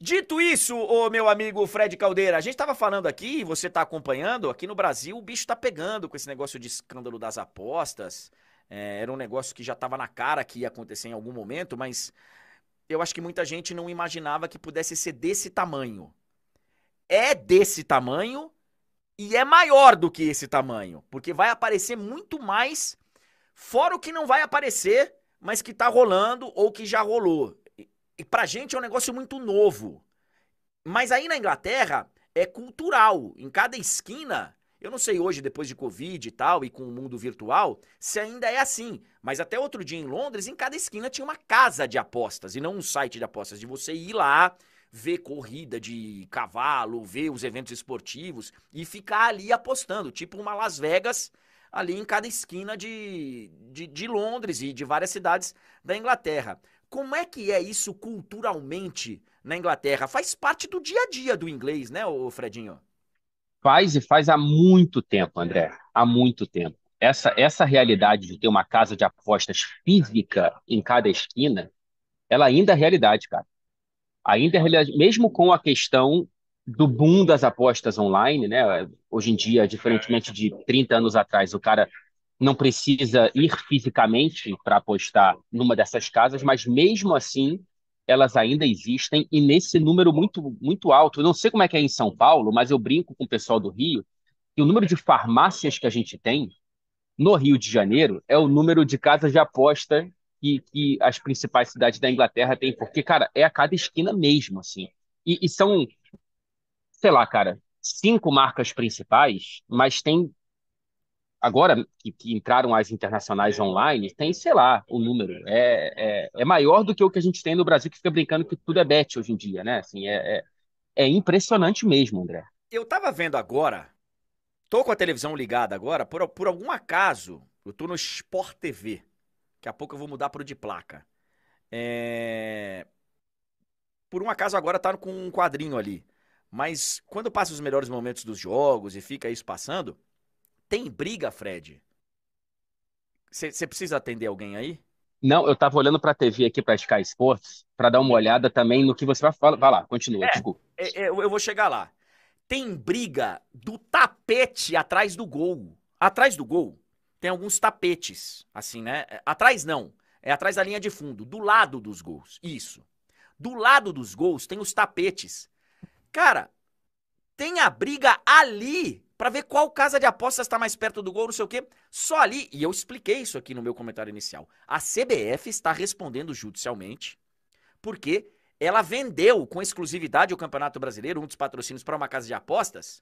Dito isso, ô meu amigo Fred Caldeira, a gente estava falando aqui, você está acompanhando, aqui no Brasil o bicho está pegando com esse negócio de escândalo das apostas. É, era um negócio que já estava na cara que ia acontecer em algum momento, mas eu acho que muita gente não imaginava que pudesse ser desse tamanho. É desse tamanho e é maior do que esse tamanho, porque vai aparecer muito mais, fora o que não vai aparecer, mas que está rolando ou que já rolou. E pra gente é um negócio muito novo. Mas aí na Inglaterra é cultural. Em cada esquina, eu não sei hoje, depois de Covid e tal, e com o mundo virtual, se ainda é assim. Mas até outro dia em Londres, em cada esquina tinha uma casa de apostas, e não um site de apostas, de você ir lá, ver corrida de cavalo, ver os eventos esportivos e ficar ali apostando, tipo uma Las Vegas, ali em cada esquina de, de, de Londres e de várias cidades da Inglaterra. Como é que é isso culturalmente na Inglaterra? Faz parte do dia a dia do inglês, né, o Fredinho? Faz e faz há muito tempo, André. Há muito tempo. Essa, ah. essa realidade de ter uma casa de apostas física em cada esquina, ela ainda é realidade, cara. Ainda é realidade. Mesmo com a questão do boom das apostas online, né? Hoje em dia, diferentemente de 30 anos atrás, o cara não precisa ir fisicamente para apostar numa dessas casas, mas mesmo assim elas ainda existem e nesse número muito muito alto. Eu não sei como é que é em São Paulo, mas eu brinco com o pessoal do Rio que o número de farmácias que a gente tem no Rio de Janeiro é o número de casas de aposta que, que as principais cidades da Inglaterra têm, porque, cara, é a cada esquina mesmo, assim. E, e são, sei lá, cara, cinco marcas principais, mas tem agora que, que, entraram as internacionais online, tem, sei lá, o número. É, é, é, maior do que o que a gente tem no Brasil, que fica brincando que tudo é bet hoje em dia, né? Assim, é, é, é impressionante mesmo, André. Eu tava vendo agora, tô com a televisão ligada agora, por, por algum acaso, eu tô no Sport TV. Daqui a pouco eu vou mudar pro de placa. É... Por um acaso agora tá com um quadrinho ali. Mas quando passa os melhores momentos dos jogos e fica isso passando, tem briga, Fred? Você precisa atender alguém aí? Não, eu tava olhando pra TV aqui, pra Sky Sports, pra dar uma olhada também no que você vai falar. Vai lá, continua, é, desculpa. É, é, eu vou chegar lá. Tem briga do tapete atrás do gol. Atrás do gol, tem alguns tapetes, assim, né? É, atrás não, é atrás da linha de fundo, do lado dos gols. Isso. Do lado dos gols tem os tapetes. Cara, tem a briga ali para ver qual casa de apostas está mais perto do gol, não sei o quê. Só ali, e eu expliquei isso aqui no meu comentário inicial. A CBF está respondendo judicialmente porque ela vendeu com exclusividade o Campeonato Brasileiro, um dos patrocínios para uma casa de apostas,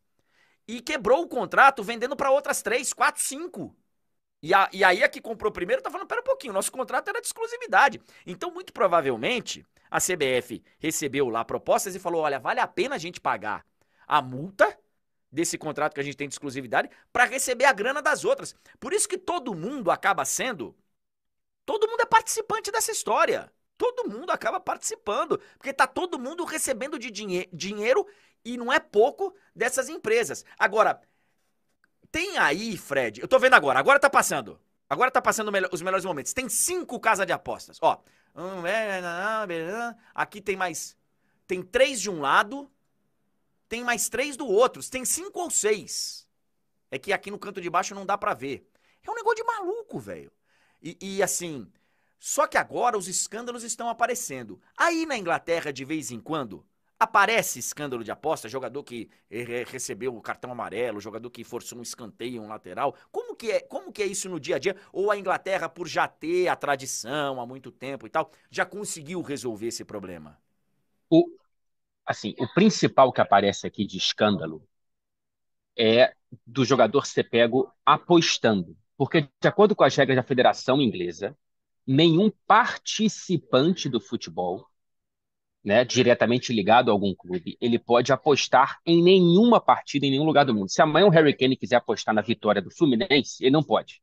e quebrou o contrato vendendo para outras três, quatro, cinco. E, a, e aí a que comprou primeiro tá falando, pera um pouquinho, nosso contrato era de exclusividade. Então, muito provavelmente, a CBF recebeu lá propostas e falou, olha, vale a pena a gente pagar a multa desse contrato que a gente tem de exclusividade para receber a grana das outras. Por isso que todo mundo acaba sendo. Todo mundo é participante dessa história. Todo mundo acaba participando, porque tá todo mundo recebendo de dinhe dinheiro e não é pouco dessas empresas. Agora, tem aí, Fred, eu tô vendo agora, agora tá passando. Agora tá passando os melhores momentos. Tem cinco casas de apostas. Ó, é, aqui tem mais. Tem três de um lado, tem mais três do outro. Tem cinco ou seis. É que aqui no canto de baixo não dá para ver. É um negócio de maluco, velho. E, e, assim. Só que agora os escândalos estão aparecendo. Aí na Inglaterra, de vez em quando, aparece escândalo de aposta, jogador que eh, recebeu o cartão amarelo, jogador que forçou um escanteio, um lateral. Como que, é, como que é isso no dia a dia? Ou a Inglaterra, por já ter a tradição há muito tempo e tal, já conseguiu resolver esse problema? O, assim, o principal que aparece aqui de escândalo é do jogador ser pego apostando. Porque, de acordo com as regras da Federação Inglesa, nenhum participante do futebol, né, diretamente ligado a algum clube, ele pode apostar em nenhuma partida em nenhum lugar do mundo. Se amanhã o Harry Kane quiser apostar na vitória do Fluminense, ele não pode.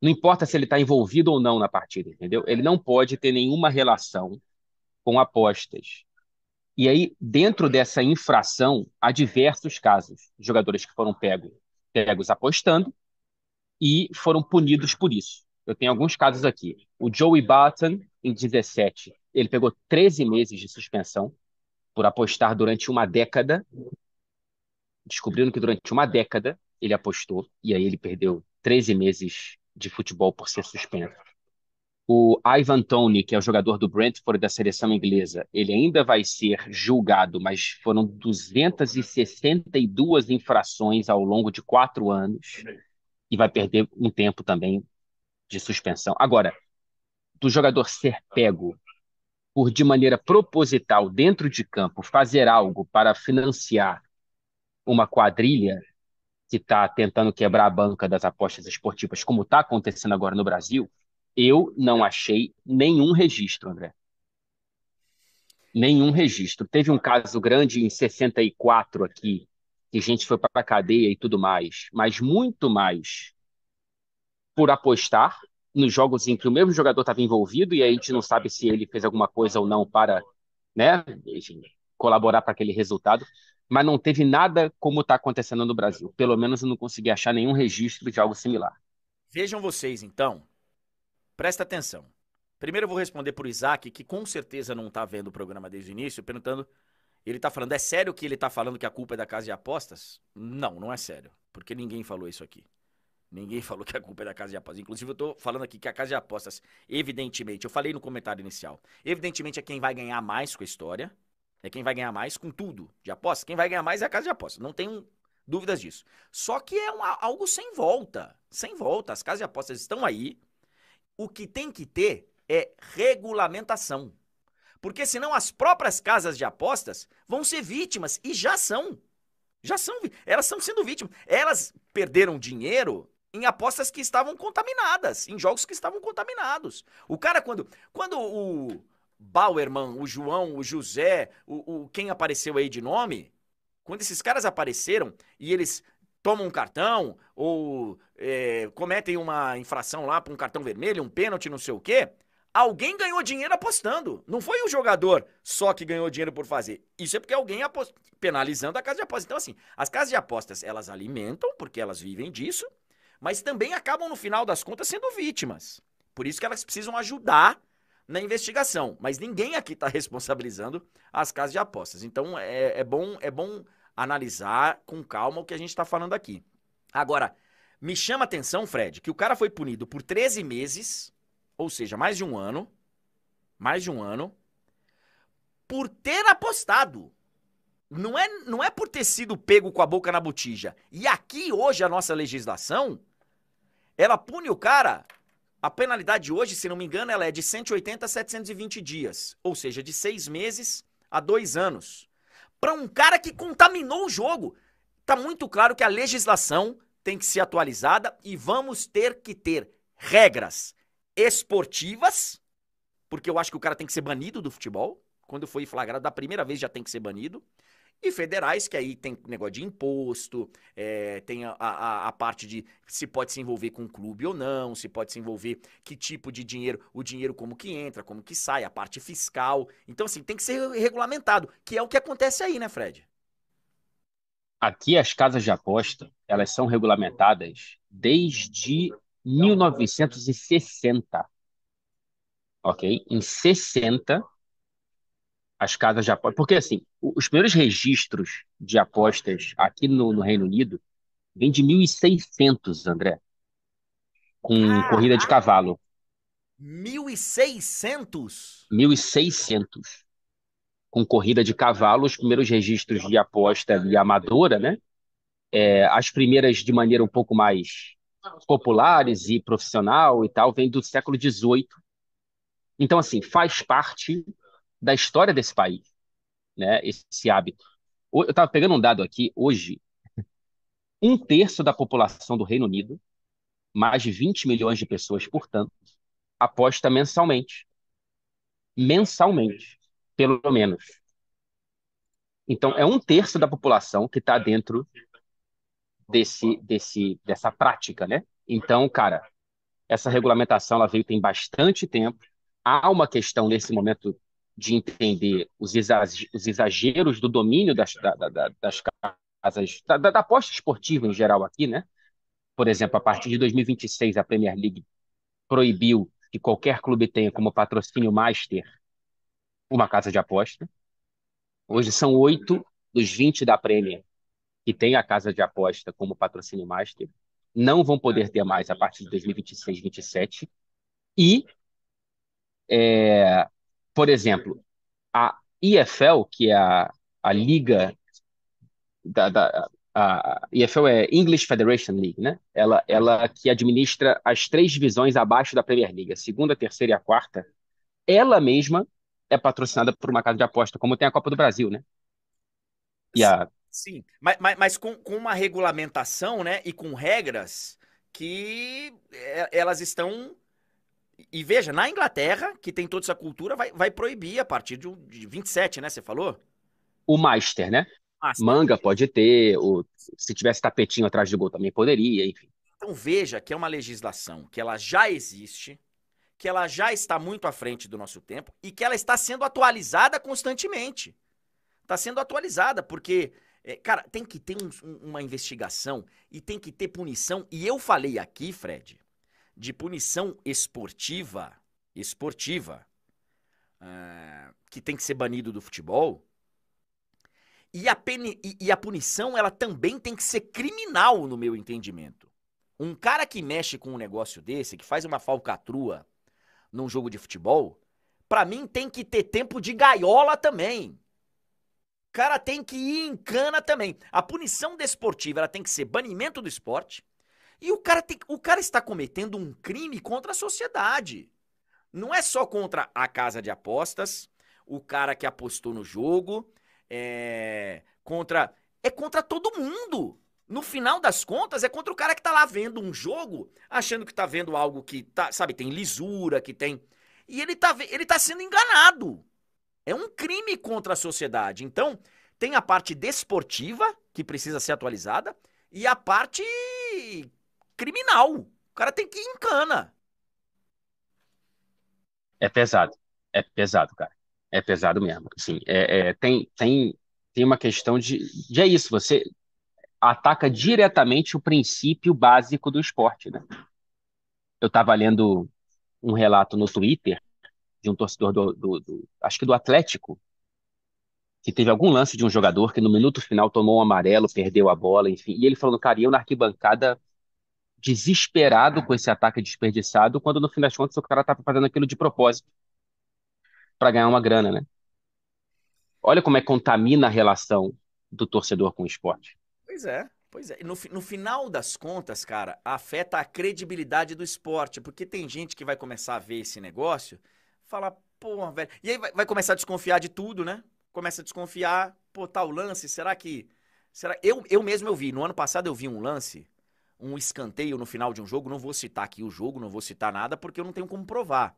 Não importa se ele está envolvido ou não na partida, entendeu? Ele não pode ter nenhuma relação com apostas. E aí, dentro dessa infração, há diversos casos de jogadores que foram pego, pegos apostando e foram punidos por isso. Eu tenho alguns casos aqui. O Joey Barton, em 17, ele pegou 13 meses de suspensão por apostar durante uma década. Descobriram que durante uma década ele apostou, e aí ele perdeu 13 meses de futebol por ser suspenso. O Ivan Tony, que é o jogador do Brentford da seleção inglesa, ele ainda vai ser julgado, mas foram 262 infrações ao longo de quatro anos e vai perder um tempo também de suspensão. Agora, do jogador ser pego por de maneira proposital dentro de campo fazer algo para financiar uma quadrilha que está tentando quebrar a banca das apostas esportivas, como está acontecendo agora no Brasil, eu não achei nenhum registro, André. Nenhum registro. Teve um caso grande em 64 aqui, que gente foi para a cadeia e tudo mais, mas muito mais por apostar nos jogos em que o mesmo jogador estava envolvido e a gente não sabe se ele fez alguma coisa ou não para, né, colaborar para aquele resultado, mas não teve nada como está acontecendo no Brasil. Pelo menos eu não consegui achar nenhum registro de algo similar. Vejam vocês então, Presta atenção. Primeiro eu vou responder para o Isaac, que com certeza não está vendo o programa desde o início, perguntando. Ele está falando, é sério que ele está falando que a culpa é da casa de apostas? Não, não é sério. Porque ninguém falou isso aqui. Ninguém falou que a culpa é da casa de apostas. Inclusive, eu estou falando aqui que a casa de apostas, evidentemente, eu falei no comentário inicial, evidentemente é quem vai ganhar mais com a história, é quem vai ganhar mais com tudo de apostas. Quem vai ganhar mais é a casa de apostas. Não tenho dúvidas disso. Só que é uma, algo sem volta. Sem volta. As casas de apostas estão aí o que tem que ter é regulamentação. Porque senão as próprias casas de apostas vão ser vítimas e já são. Já são, elas estão sendo vítimas. Elas perderam dinheiro em apostas que estavam contaminadas, em jogos que estavam contaminados. O cara quando quando o Bauerman, o João, o José, o, o quem apareceu aí de nome, quando esses caras apareceram e eles tomam um cartão ou é, cometem uma infração lá para um cartão vermelho, um pênalti, não sei o quê, alguém ganhou dinheiro apostando. Não foi o jogador só que ganhou dinheiro por fazer. Isso é porque alguém apost... penalizando a casa de apostas. Então, assim, as casas de apostas, elas alimentam, porque elas vivem disso, mas também acabam, no final das contas, sendo vítimas. Por isso que elas precisam ajudar na investigação. Mas ninguém aqui está responsabilizando as casas de apostas. Então, é, é, bom, é bom analisar com calma o que a gente está falando aqui. Agora, me chama a atenção, Fred, que o cara foi punido por 13 meses, ou seja, mais de um ano, mais de um ano, por ter apostado. Não é, não é por ter sido pego com a boca na botija. E aqui hoje a nossa legislação, ela pune o cara. A penalidade hoje, se não me engano, ela é de 180 a 720 dias, ou seja, de seis meses a dois anos para um cara que contaminou o jogo. Tá muito claro que a legislação tem que ser atualizada e vamos ter que ter regras esportivas, porque eu acho que o cara tem que ser banido do futebol. Quando foi flagrado da primeira vez já tem que ser banido. E federais, que aí tem negócio de imposto, é, tem a, a, a, parte de se pode se envolver com o clube ou não, se pode se envolver que tipo de dinheiro, o dinheiro como que entra, como que sai, a parte fiscal. Então, assim, tem que ser regulamentado, que é o que acontece aí, né, Fred? Aqui as casas de aposta, elas são regulamentadas desde 1960. Ok? Em 60, as casas de apostas. Porque, assim, os primeiros registros de apostas aqui no, no Reino Unido vêm de 1600, André, com ah, corrida de cavalo. 1600? 1600. Com corrida de cavalo, os primeiros registros de aposta de amadora, né? É, as primeiras de maneira um pouco mais populares e profissional e tal, vêm do século XVIII. Então, assim, faz parte da história desse país, né? Esse hábito. Eu estava pegando um dado aqui hoje. Um terço da população do Reino Unido, mais de 20 milhões de pessoas, portanto, aposta mensalmente. Mensalmente, pelo menos. Então, é um terço da população que está dentro desse, desse, dessa prática, né? Então, cara, essa regulamentação ela veio tem bastante tempo. Há uma questão nesse momento de entender os exageros do domínio das, da, da, das casas, da, da aposta esportiva em geral aqui, né? Por exemplo, a partir de 2026, a Premier League proibiu que qualquer clube tenha como patrocínio master uma casa de aposta. Hoje são oito dos 20 da Premier que tem a casa de aposta como patrocínio master. Não vão poder ter mais a partir de 2026, 2027. E é, por exemplo, a IFL, que é a, a liga da, da a EFL é English Federation League, né? Ela, ela que administra as três divisões abaixo da Premier League, a segunda, a terceira e a quarta, ela mesma é patrocinada por uma casa de aposta, como tem a Copa do Brasil, né? E a... Sim, mas, mas, mas com, com uma regulamentação, né? E com regras que é, elas estão e veja, na Inglaterra, que tem toda essa cultura, vai, vai proibir a partir de, de 27, né? Você falou? O Master, né? Master. Manga pode ter, o, se tivesse tapetinho atrás do gol também poderia, enfim. Então veja que é uma legislação que ela já existe, que ela já está muito à frente do nosso tempo e que ela está sendo atualizada constantemente. Está sendo atualizada, porque, é, cara, tem que ter um, uma investigação e tem que ter punição. E eu falei aqui, Fred, de punição esportiva, esportiva, uh, que tem que ser banido do futebol, e a, e, e a punição ela também tem que ser criminal, no meu entendimento. Um cara que mexe com um negócio desse, que faz uma falcatrua num jogo de futebol, para mim tem que ter tempo de gaiola também cara tem que ir em cana também. A punição desportiva ela tem que ser banimento do esporte, e o cara, tem, o cara está cometendo um crime contra a sociedade. Não é só contra a casa de apostas, o cara que apostou no jogo, é contra é contra todo mundo. No final das contas, é contra o cara que tá lá vendo um jogo, achando que tá vendo algo que tá, sabe, tem lisura, que tem. E ele tá, ele tá sendo enganado. É um crime contra a sociedade. Então, tem a parte desportiva, que precisa ser atualizada, e a parte criminal. O cara tem que ir em cana. É pesado. É pesado, cara. É pesado mesmo. Assim, é, é, tem, tem, tem uma questão de, de. É isso, você ataca diretamente o princípio básico do esporte, né? Eu estava lendo um relato no Twitter de um torcedor do, do, do, acho que do Atlético, que teve algum lance de um jogador que no minuto final tomou um amarelo, perdeu a bola, enfim, e ele falando, cara, eu na arquibancada desesperado com esse ataque desperdiçado, quando no fim das contas o cara tá fazendo aquilo de propósito para ganhar uma grana, né? Olha como é que contamina a relação do torcedor com o esporte. Pois é, pois é. No, no final das contas, cara, afeta a credibilidade do esporte, porque tem gente que vai começar a ver esse negócio, falar, pô, velho. E aí vai, vai começar a desconfiar de tudo, né? Começa a desconfiar, pô, tal o lance, será que. Será... Eu, eu mesmo eu vi, no ano passado eu vi um lance um escanteio no final de um jogo, não vou citar aqui o jogo, não vou citar nada, porque eu não tenho como provar.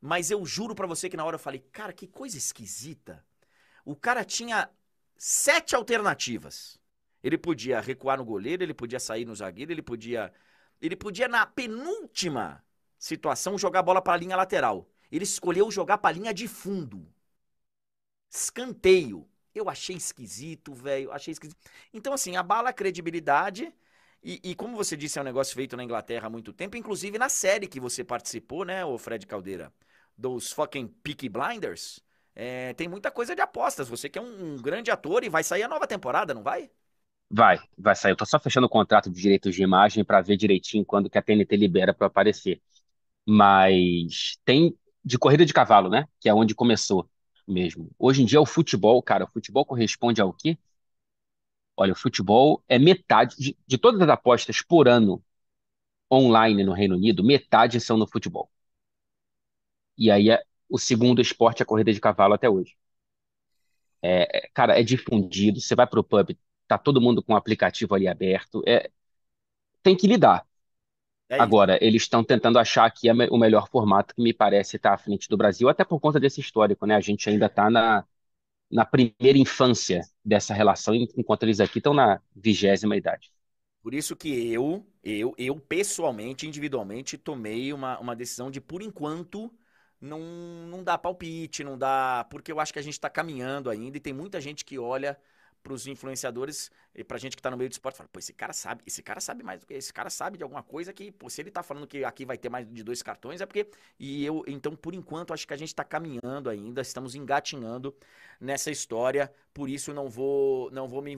Mas eu juro para você que na hora eu falei, cara, que coisa esquisita. O cara tinha sete alternativas. Ele podia recuar no goleiro, ele podia sair no zagueiro, ele podia. Ele podia, na penúltima situação, jogar a bola para a linha lateral. Ele escolheu jogar para a linha de fundo. Escanteio. Eu achei esquisito, velho. Achei esquisito. Então, assim, abala a credibilidade e, e, como você disse, é um negócio feito na Inglaterra há muito tempo, inclusive na série que você participou, né, o Fred Caldeira, dos fucking Peaky Blinders. É, tem muita coisa de apostas. Você que é um, um, grande ator e vai sair a nova temporada, não vai? Vai, vai sair. Eu tô só fechando o contrato de direitos de imagem para ver direitinho quando que a TNT libera para aparecer. Mas tem de corrida de cavalo, né? Que é onde começou mesmo. Hoje em dia o futebol, cara, o futebol corresponde ao quê? Olha, o futebol é metade de, de todas as apostas por ano online no Reino Unido, metade são no futebol. E aí é, o segundo esporte é a corrida de cavalo até hoje. É, é, cara, é difundido. Você vai pro pub, tá todo mundo com o aplicativo ali aberto. É, tem que lidar. É Agora, eles estão tentando achar aqui é o melhor formato que me parece estar tá à frente do Brasil, até por conta desse histórico, né? A gente ainda está na, na primeira infância dessa relação, enquanto eles aqui estão na vigésima idade. Por isso que eu, eu, eu pessoalmente, individualmente, tomei uma, uma decisão de, por enquanto, não, não dá palpite, não dá. Porque eu acho que a gente está caminhando ainda e tem muita gente que olha para os influenciadores e para gente que está no meio do esporte, fala, pô, esse cara sabe, esse cara sabe mais do que esse cara sabe de alguma coisa que, pô, se ele está falando que aqui vai ter mais de dois cartões, é porque e eu, então, por enquanto, acho que a gente está caminhando ainda, estamos engatinhando nessa história, por isso não vou não vou me